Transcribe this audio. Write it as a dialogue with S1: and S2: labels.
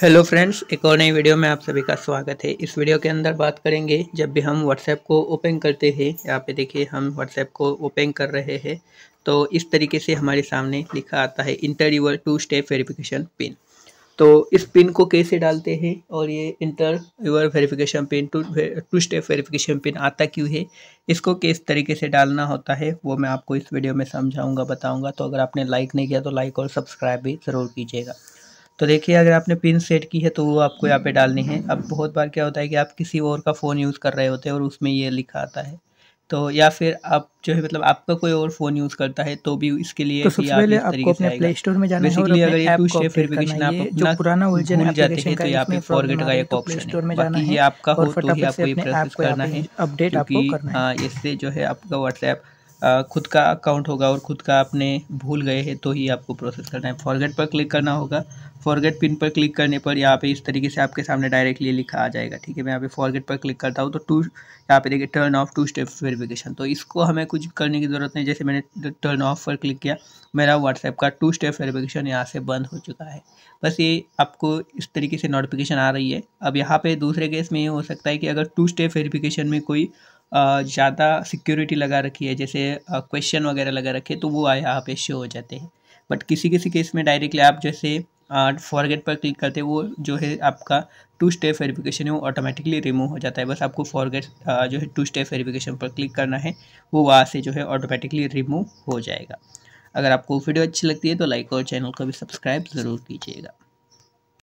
S1: hello friends एक और नई वीडियो में आप सभी का स्वागत है इस वीडियो के अंदर बात करेंगे जब भी हम व्हाट्सएप को ओपन करते हैं यहाँ पे देखिए हम व्हाट्सएप को ओपन कर रहे हैं तो इस तरीके से हमारे सामने लिखा आता है enter your two step verification pin तो इस पिन को कैसे डालते हैं और ये enter your verification pin two two step verification pin आता क्यों है इसको किस तरीके से डालना होता है वो मैं आपको इस वीडियो में समझाऊँगा बताऊँगा तो अगर आपने लाइक नहीं किया तो लाइक और सब्सक्राइब भी ज़रूर कीजिएगा तो देखिए अगर आपने पिन सेट की है तो वो आपको यहाँ पे डालनी है अब बहुत बार क्या होता है कि आप किसी और का फ़ोन यूज़ कर रहे होते हैं और उसमें ये लिखा आता है तो या फिर आप जो है मतलब आपका कोई और फ़ोन यूज़ करता है तो भी इसके लिए तो सबसे पहले आपको अपने प्ले स्टोर में जाना है और अगर ये टू स्टेप वेरिफिकेशन आप अपना पुराना वर्जन भूल जाते हैं तो, तो, तो यहाँ पे फॉरगेट का एक ऑप्शन है बाकी ये आपका हो तो ही आपको ये प्रेस करना है अपडेट आपको करना है इससे जो है आपका व्हाट्सएप खुद का अकाउंट होगा और खुद का आपने भूल गए हैं तो ही आपको प्रोसेस करना है फॉरगेट पर क्लिक करना होगा फॉरगेट पिन पर क्लिक करने पर यहाँ पे इस तरीके से आपके सामने डायरेक्टली लिखा आ जाएगा ठीक है मैं यहाँ पे फॉरगेट पर क्लिक करता हूँ तो टू यहाँ पे देखिए turn off two step verification तो इसको हमें कुछ करने की ज़रूरत नहीं जैसे मैंने टर्न ऑफ पर क्लिक किया मेरा व्हाट्सएप का टू स्टेप वेरिफिकेशन यहाँ से बंद हो चुका है बस ये आपको इस तरीके से नोटिफिकेशन आ रही है अब यहाँ पर दूसरे केस में ये हो सकता है कि अगर टू स्टेप वेरिफिकेशन में कोई ज़्यादा सिक्योरिटी लगा रखी है जैसे क्वेश्चन वगैरह लगा रखे तो वो यहाँ पे शो हो जाते हैं बट किसी किसी केस में डायरेक्टली आप जैसे फॉरगेट पर क्लिक करते हैं वो जो है आपका टू स्टेप वेरिफिकेशन है वो ऑटोमेटिकली रिमूव हो जाता है बस आपको फॉरगेट जो है टू स्टेप वेरिफिकेशन पर क्लिक करना है वो वहाँ से जो है ऑटोमेटिकली रिमूव हो जाएगा अगर आपको वीडियो अच्छी लगती है तो लाइक और चैनल को भी सब्सक्राइब ज़रूर कीजिएगा